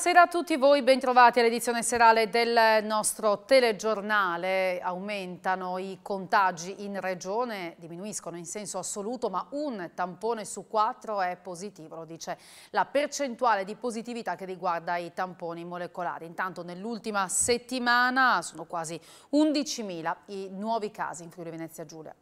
Buonasera a tutti voi, bentrovati all'edizione serale del nostro telegiornale. Aumentano i contagi in regione, diminuiscono in senso assoluto, ma un tampone su quattro è positivo, lo dice la percentuale di positività che riguarda i tamponi molecolari. Intanto nell'ultima settimana sono quasi 11.000 i nuovi casi in Friuli Venezia Giulia.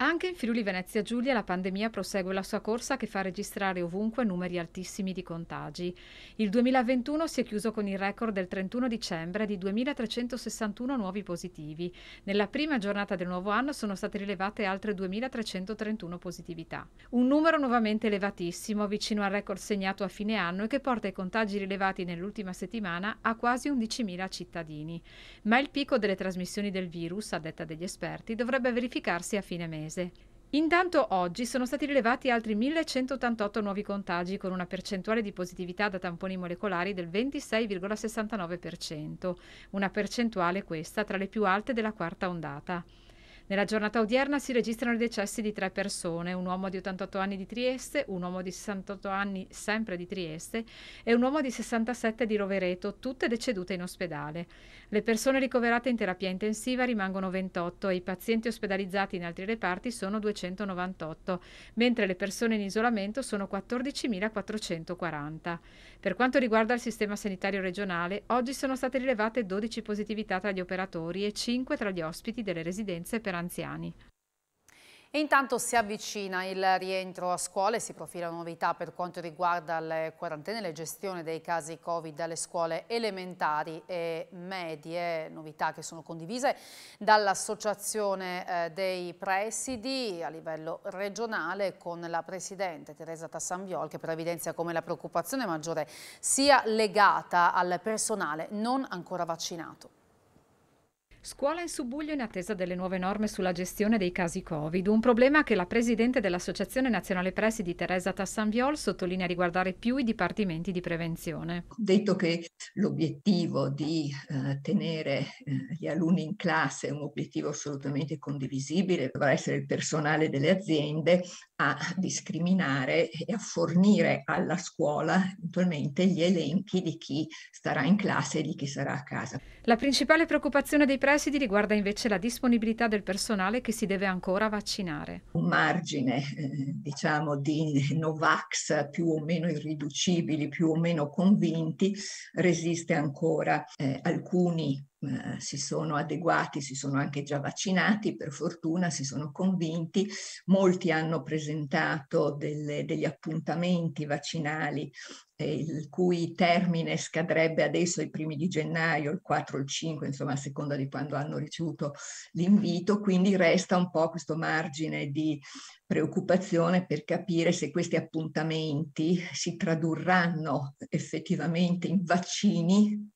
Anche in Friuli Venezia Giulia la pandemia prosegue la sua corsa che fa registrare ovunque numeri altissimi di contagi. Il 2021 si è chiuso con il record del 31 dicembre di 2.361 nuovi positivi. Nella prima giornata del nuovo anno sono state rilevate altre 2.331 positività. Un numero nuovamente elevatissimo, vicino al record segnato a fine anno e che porta i contagi rilevati nell'ultima settimana a quasi 11.000 cittadini. Ma il picco delle trasmissioni del virus, a detta degli esperti, dovrebbe verificarsi a fine mese mese. Intanto oggi sono stati rilevati altri 1188 nuovi contagi con una percentuale di positività da tamponi molecolari del 26,69%, una percentuale questa tra le più alte della quarta ondata. Nella giornata odierna si registrano i decessi di tre persone, un uomo di 88 anni di Trieste, un uomo di 68 anni sempre di Trieste e un uomo di 67 di Rovereto, tutte decedute in ospedale. Le persone ricoverate in terapia intensiva rimangono 28 e i pazienti ospedalizzati in altri reparti sono 298, mentre le persone in isolamento sono 14.440. Per quanto riguarda il sistema sanitario regionale, oggi sono state rilevate 12 positività tra gli operatori e 5 tra gli ospiti delle residenze per anziani. E intanto si avvicina il rientro a scuola e si profilano novità per quanto riguarda le quarantene, la gestione dei casi Covid alle scuole elementari e medie, novità che sono condivise dall'Associazione eh, dei Presidi a livello regionale con la Presidente Teresa Tassambiol che però evidenzia come la preoccupazione maggiore sia legata al personale non ancora vaccinato. Scuola in subbuglio in attesa delle nuove norme sulla gestione dei casi Covid, un problema che la presidente dell'Associazione Nazionale Presidi Teresa Tassanviol sottolinea riguardare più i dipartimenti di prevenzione. Detto che l'obiettivo di eh, tenere eh, gli alunni in classe è un obiettivo assolutamente condivisibile, dovrà essere il personale delle aziende a discriminare e a fornire alla scuola eventualmente gli elenchi di chi starà in classe e di chi sarà a casa. La principale preoccupazione dei presidi presidi riguarda invece la disponibilità del personale che si deve ancora vaccinare. Un margine, eh, diciamo, di Novax più o meno irriducibili, più o meno convinti, resiste ancora eh, alcuni eh, si sono adeguati, si sono anche già vaccinati, per fortuna si sono convinti, molti hanno presentato delle, degli appuntamenti vaccinali eh, il cui termine scadrebbe adesso i primi di gennaio, il 4 o il 5, insomma a seconda di quando hanno ricevuto l'invito, quindi resta un po' questo margine di preoccupazione per capire se questi appuntamenti si tradurranno effettivamente in vaccini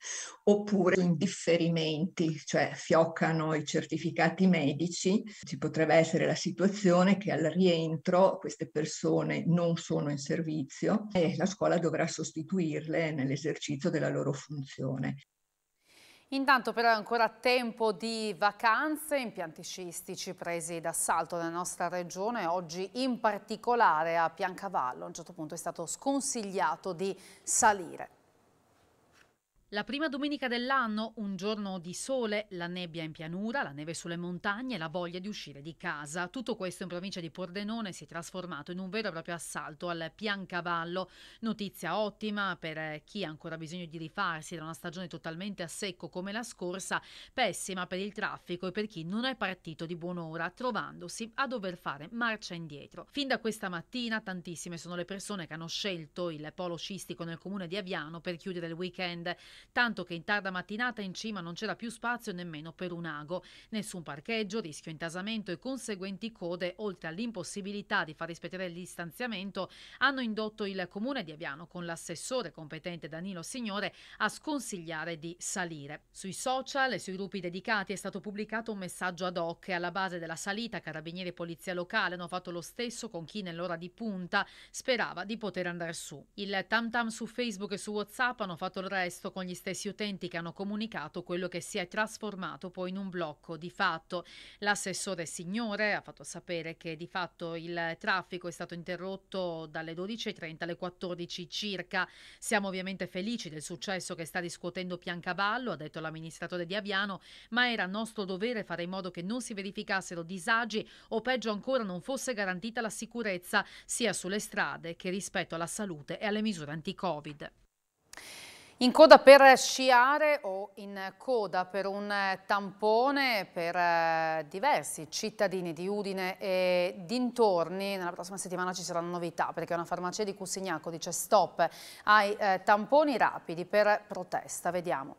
oppure in differimenti, cioè fioccano i certificati medici. Ci potrebbe essere la situazione che al rientro queste persone non sono in servizio e la scuola dovrà sostituirle nell'esercizio della loro funzione. Intanto però è ancora tempo di vacanze, impianti sciistici presi d'assalto nella nostra regione, oggi in particolare a Piancavallo, a un certo punto è stato sconsigliato di salire. La prima domenica dell'anno, un giorno di sole, la nebbia in pianura, la neve sulle montagne e la voglia di uscire di casa. Tutto questo in provincia di Pordenone si è trasformato in un vero e proprio assalto al piancavallo. Notizia ottima per eh, chi ha ancora bisogno di rifarsi da una stagione totalmente a secco come la scorsa, pessima per il traffico e per chi non è partito di buon'ora, trovandosi a dover fare marcia indietro. Fin da questa mattina tantissime sono le persone che hanno scelto il polo scistico nel comune di Aviano per chiudere il weekend tanto che in tarda mattinata in cima non c'era più spazio nemmeno per un ago. Nessun parcheggio, rischio intasamento e conseguenti code, oltre all'impossibilità di far rispettare il distanziamento, hanno indotto il comune di Aviano con l'assessore competente Danilo Signore a sconsigliare di salire. Sui social e sui gruppi dedicati è stato pubblicato un messaggio ad hoc e alla base della salita carabinieri e polizia locale hanno fatto lo stesso con chi nell'ora di punta sperava di poter andare su. Il tam tam su Facebook e su WhatsApp hanno fatto il resto con gli gli stessi utenti che hanno comunicato quello che si è trasformato poi in un blocco di fatto. L'assessore Signore ha fatto sapere che di fatto il traffico è stato interrotto dalle 12.30 alle 14 circa. Siamo ovviamente felici del successo che sta riscuotendo Piancavallo, ha detto l'amministratore di Aviano, ma era nostro dovere fare in modo che non si verificassero disagi o peggio ancora non fosse garantita la sicurezza sia sulle strade che rispetto alla salute e alle misure anti-Covid. In coda per sciare o in coda per un tampone per eh, diversi cittadini di Udine e dintorni, nella prossima settimana ci saranno novità perché una farmacia di Cusignacco dice stop ai eh, tamponi rapidi per protesta, vediamo.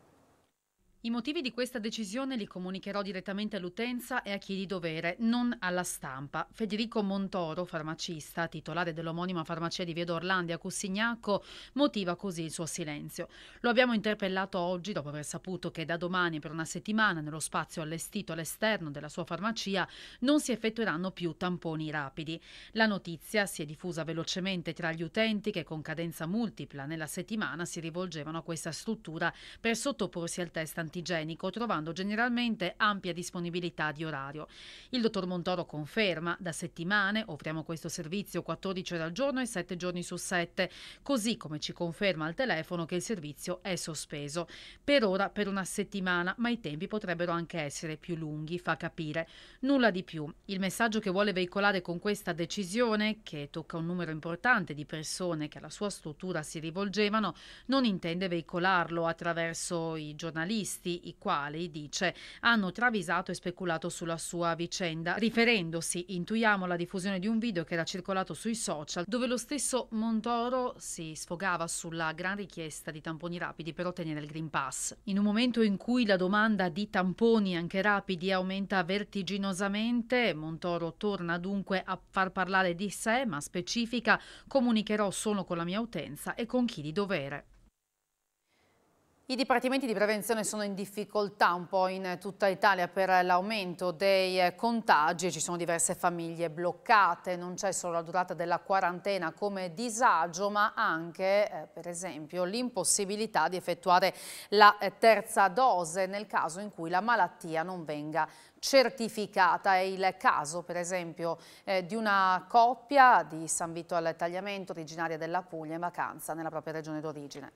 I motivi di questa decisione li comunicherò direttamente all'utenza e a chi di dovere, non alla stampa. Federico Montoro, farmacista, titolare dell'omonima farmacia di Viedo Orlandi a Cussignacco, motiva così il suo silenzio. Lo abbiamo interpellato oggi dopo aver saputo che da domani per una settimana nello spazio allestito all'esterno della sua farmacia non si effettueranno più tamponi rapidi. La notizia si è diffusa velocemente tra gli utenti che con cadenza multipla nella settimana si rivolgevano a questa struttura per sottoporsi al test anticorpi antigenico, trovando generalmente ampia disponibilità di orario. Il dottor Montoro conferma, da settimane offriamo questo servizio 14 ore al giorno e 7 giorni su 7, così come ci conferma al telefono che il servizio è sospeso. Per ora per una settimana, ma i tempi potrebbero anche essere più lunghi, fa capire. Nulla di più. Il messaggio che vuole veicolare con questa decisione, che tocca un numero importante di persone che alla sua struttura si rivolgevano, non intende veicolarlo attraverso i giornalisti giornalisti, i quali, dice, hanno travisato e speculato sulla sua vicenda. Riferendosi, intuiamo la diffusione di un video che era circolato sui social, dove lo stesso Montoro si sfogava sulla gran richiesta di tamponi rapidi per ottenere il Green Pass. In un momento in cui la domanda di tamponi anche rapidi aumenta vertiginosamente, Montoro torna dunque a far parlare di sé, ma specifica comunicherò solo con la mia utenza e con chi di dovere. I dipartimenti di prevenzione sono in difficoltà un po' in tutta Italia per l'aumento dei contagi, ci sono diverse famiglie bloccate, non c'è solo la durata della quarantena come disagio ma anche eh, per esempio l'impossibilità di effettuare la eh, terza dose nel caso in cui la malattia non venga certificata. È il caso per esempio eh, di una coppia di San Vito al Tagliamento originaria della Puglia in vacanza nella propria regione d'origine.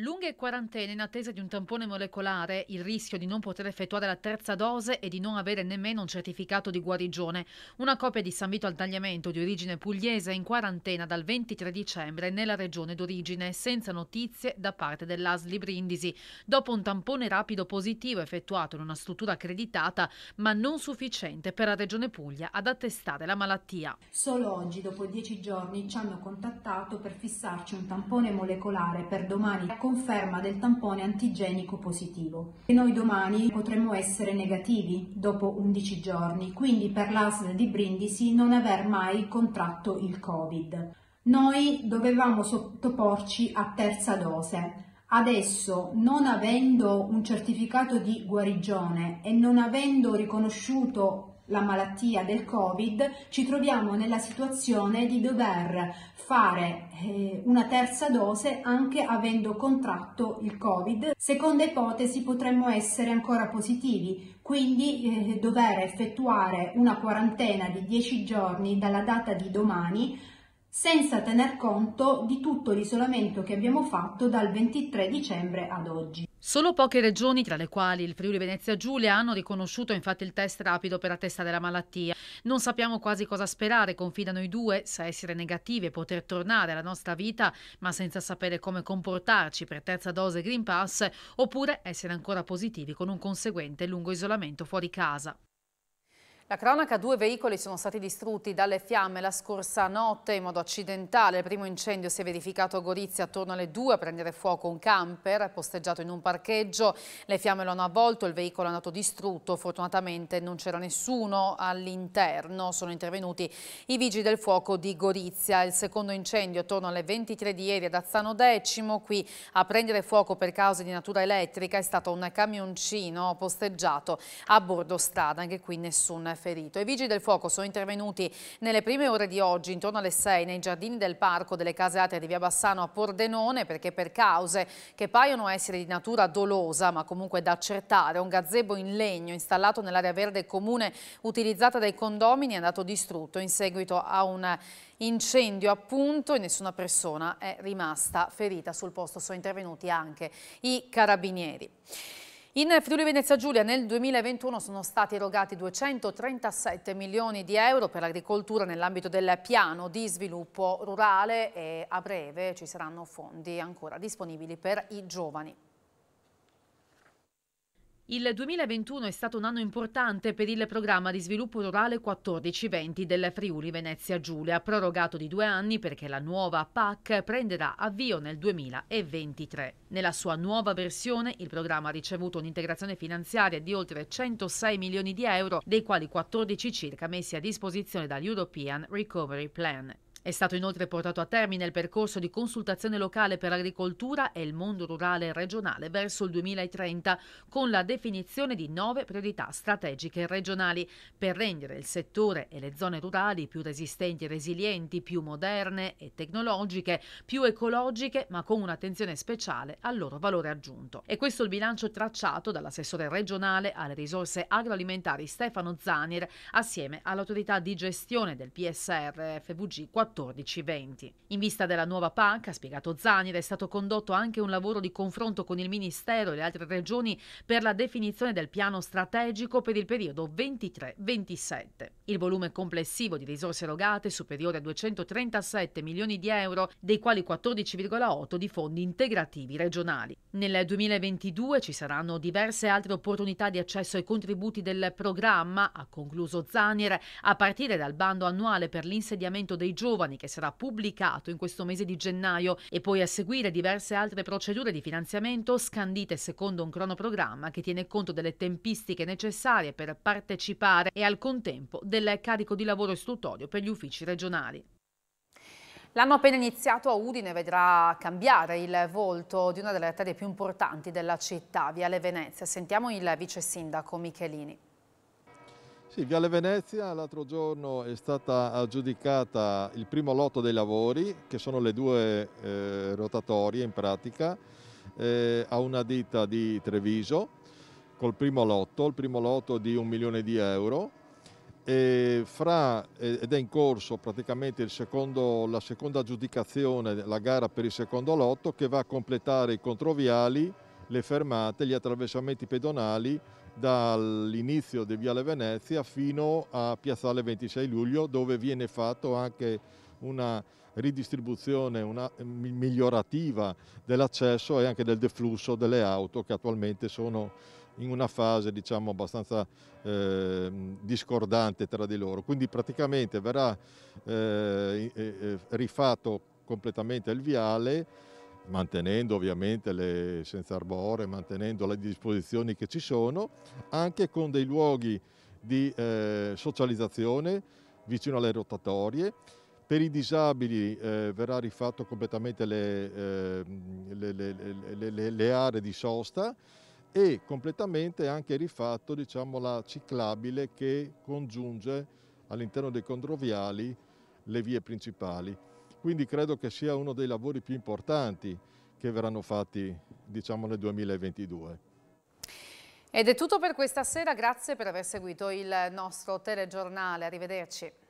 Lunghe quarantene in attesa di un tampone molecolare, il rischio di non poter effettuare la terza dose e di non avere nemmeno un certificato di guarigione. Una coppia di San Vito al Tagliamento di origine pugliese è in quarantena dal 23 dicembre nella regione d'origine senza notizie da parte dell'ASLI Brindisi, dopo un tampone rapido positivo effettuato in una struttura accreditata ma non sufficiente per la regione Puglia ad attestare la malattia. Solo oggi, dopo dieci giorni, ci hanno contattato per fissarci un tampone molecolare per domani conferma del tampone antigenico positivo. E noi domani potremmo essere negativi dopo 11 giorni, quindi per l'ASL di Brindisi non aver mai contratto il Covid. Noi dovevamo sottoporci a terza dose, Adesso, non avendo un certificato di guarigione e non avendo riconosciuto la malattia del Covid, ci troviamo nella situazione di dover fare eh, una terza dose anche avendo contratto il Covid. Seconda ipotesi potremmo essere ancora positivi, quindi eh, dover effettuare una quarantena di 10 giorni dalla data di domani senza tener conto di tutto l'isolamento che abbiamo fatto dal 23 dicembre ad oggi. Solo poche regioni, tra le quali il Friuli Venezia Giulia, hanno riconosciuto infatti il test rapido per attestare la malattia. Non sappiamo quasi cosa sperare, confidano i due, sa essere negativi e poter tornare alla nostra vita, ma senza sapere come comportarci per terza dose Green Pass, oppure essere ancora positivi con un conseguente lungo isolamento fuori casa. La cronaca, due veicoli sono stati distrutti dalle fiamme la scorsa notte in modo accidentale. Il primo incendio si è verificato a Gorizia attorno alle 2 a prendere fuoco un camper posteggiato in un parcheggio. Le fiamme lo hanno avvolto, il veicolo è andato distrutto. Fortunatamente non c'era nessuno all'interno. Sono intervenuti i vigili del fuoco di Gorizia. Il secondo incendio attorno alle 23 di ieri ad Azzano Decimo. Qui a prendere fuoco per cause di natura elettrica è stato un camioncino posteggiato a bordo strada. Anche qui nessun ferito. I vigili del fuoco sono intervenuti nelle prime ore di oggi, intorno alle 6, nei giardini del parco delle case atre di Via Bassano a Pordenone, perché per cause che paiono essere di natura dolosa, ma comunque da accertare, un gazebo in legno installato nell'area verde comune utilizzata dai condomini è andato distrutto in seguito a un incendio appunto e nessuna persona è rimasta ferita. Sul posto sono intervenuti anche i carabinieri. In Friuli Venezia Giulia nel 2021 sono stati erogati 237 milioni di euro per l'agricoltura nell'ambito del piano di sviluppo rurale e a breve ci saranno fondi ancora disponibili per i giovani. Il 2021 è stato un anno importante per il programma di sviluppo rurale 14-20 del Friuli Venezia Giulia, prorogato di due anni perché la nuova PAC prenderà avvio nel 2023. Nella sua nuova versione il programma ha ricevuto un'integrazione finanziaria di oltre 106 milioni di euro, dei quali 14 circa messi a disposizione dall'European Recovery Plan. È stato inoltre portato a termine il percorso di consultazione locale per l'agricoltura e il mondo rurale regionale verso il 2030 con la definizione di nove priorità strategiche regionali per rendere il settore e le zone rurali più resistenti e resilienti, più moderne e tecnologiche, più ecologiche ma con un'attenzione speciale al loro valore aggiunto. E questo è il bilancio tracciato dall'assessore regionale alle risorse agroalimentari Stefano Zanir assieme all'autorità di gestione del PSR FVG 4 14-20. In vista della nuova PAC, ha spiegato Zanir, è stato condotto anche un lavoro di confronto con il Ministero e le altre regioni per la definizione del piano strategico per il periodo 23-27. Il volume complessivo di risorse erogate è superiore a 237 milioni di euro, dei quali 14,8 di fondi integrativi regionali. Nel 2022 ci saranno diverse altre opportunità di accesso ai contributi del programma, ha concluso Zanier, a partire dal bando annuale per l'insediamento dei giovani giovani che sarà pubblicato in questo mese di gennaio e poi a seguire diverse altre procedure di finanziamento scandite secondo un cronoprogramma che tiene conto delle tempistiche necessarie per partecipare e al contempo del carico di lavoro istruttorio per gli uffici regionali. L'anno appena iniziato a Udine vedrà cambiare il volto di una delle arterie più importanti della città, Viale Venezia. Sentiamo il vice sindaco Michelini. Sì, Viale Venezia l'altro giorno è stata aggiudicata il primo lotto dei lavori, che sono le due eh, rotatorie in pratica, eh, a una ditta di Treviso col primo lotto, il primo lotto di un milione di euro. Fra, ed è in corso praticamente secondo, la seconda aggiudicazione, la gara per il secondo lotto che va a completare i controviali, le fermate, gli attraversamenti pedonali dall'inizio di Viale Venezia fino a Piazzale 26 Luglio dove viene fatto anche una ridistribuzione una migliorativa dell'accesso e anche del deflusso delle auto che attualmente sono in una fase diciamo abbastanza eh, discordante tra di loro. Quindi praticamente verrà eh, eh rifatto completamente il viale mantenendo ovviamente le senza arbore, mantenendo le disposizioni che ci sono, anche con dei luoghi di eh, socializzazione vicino alle rotatorie. Per i disabili eh, verrà rifatto completamente le, eh, le, le, le, aree di sosta e completamente anche rifatto diciamo, la ciclabile che congiunge all'interno dei condroviali le vie principali. Quindi credo che sia uno dei lavori più importanti che verranno fatti diciamo, nel 2022. Ed è tutto per questa sera, grazie per aver seguito il nostro telegiornale, arrivederci.